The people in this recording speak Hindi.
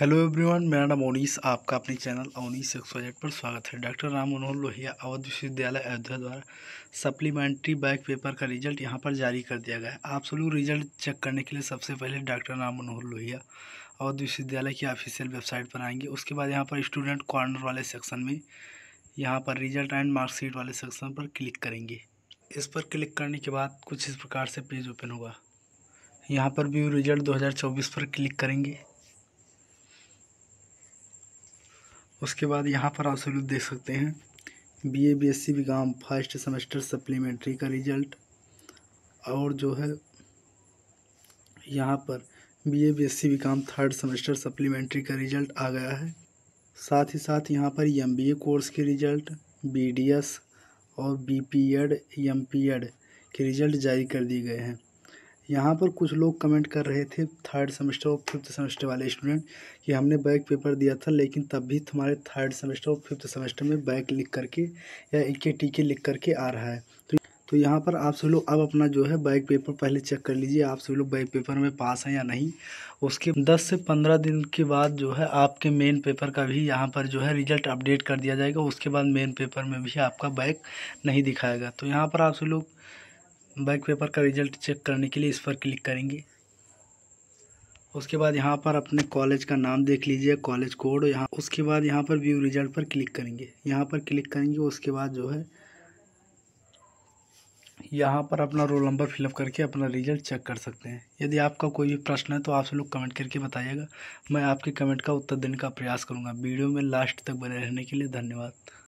हेलो एवरीवन मेरा नाम ओनीस आपका अपने चैनल ओनीस एक्स प्रोजेक्ट पर स्वागत है डॉक्टर राम मनोहर लोहिया अवध विश्वविद्यालय अयोध्या द्वारा सप्लीमेंट्री बैक पेपर का रिजल्ट यहां पर जारी कर दिया गया है आप सब लोग रिजल्ट चेक करने के लिए सबसे पहले डॉक्टर राम मनोहर लोहिया अवध विश्वविद्यालय की ऑफिशियल वेबसाइट पर आएंगे उसके बाद यहाँ पर स्टूडेंट कॉर्नर वाले सेक्शन में यहाँ पर रिजल्ट एंड मार्कशीट वाले सेक्शन पर क्लिक करेंगे इस पर क्लिक करने के बाद कुछ इस प्रकार से पेज ओपन होगा यहाँ पर व्यू रिजल्ट दो पर क्लिक करेंगे उसके बाद यहाँ पर आप सभी देख सकते हैं B A B S C B first semester supplementary का रिजल्ट और जो है यहाँ पर B A B S C B third semester supplementary का रिजल्ट आ गया है साथ ही साथ यहाँ पर एम बी ए कोर्स के रिजल्ट बी डी एस और B P Ed M P Ed के रिजल्ट जारी कर दिए गए हैं यहाँ पर कुछ लोग कमेंट कर रहे थे थर्ड सेमेस्टर और फिफ्थ सेमेस्टर वाले स्टूडेंट कि हमने बैक पेपर दिया था लेकिन तब भी तुम्हारे थर्ड सेमेस्टर और फिफ्थ सेमेस्टर में बैक लिख करके या के टीके लिख करके आ रहा है तो तो यहाँ पर आप सभी लोग अब अपना जो है बैक पेपर पहले चेक कर लीजिए आप सभी लोग बैक पेपर में पास हैं या नहीं उसके 10 से 15 दिन के बाद जो है आपके मेन पेपर का भी यहाँ पर जो है रिजल्ट अपडेट कर दिया जाएगा उसके बाद मेन पेपर में भी आपका बैक नहीं दिखाएगा तो यहाँ पर आप सभी लोग बैक पेपर का रिजल्ट चेक करने के लिए इस पर क्लिक करेंगे उसके बाद यहाँ पर अपने कॉलेज का नाम देख लीजिए कॉलेज कोड यहाँ उसके बाद यहाँ पर व्यू रिजल्ट पर क्लिक करेंगे यहाँ पर क्लिक करेंगे उसके बाद जो है यहाँ पर अपना रोल नंबर फिलअप करके अपना रिजल्ट चेक कर सकते हैं यदि आपका कोई भी प्रश्न है तो आप सब लोग कमेंट करके बताइएगा मैं आपके कमेंट का उत्तर देने का प्रयास करूँगा वीडियो में लास्ट तक बने रहने के लिए धन्यवाद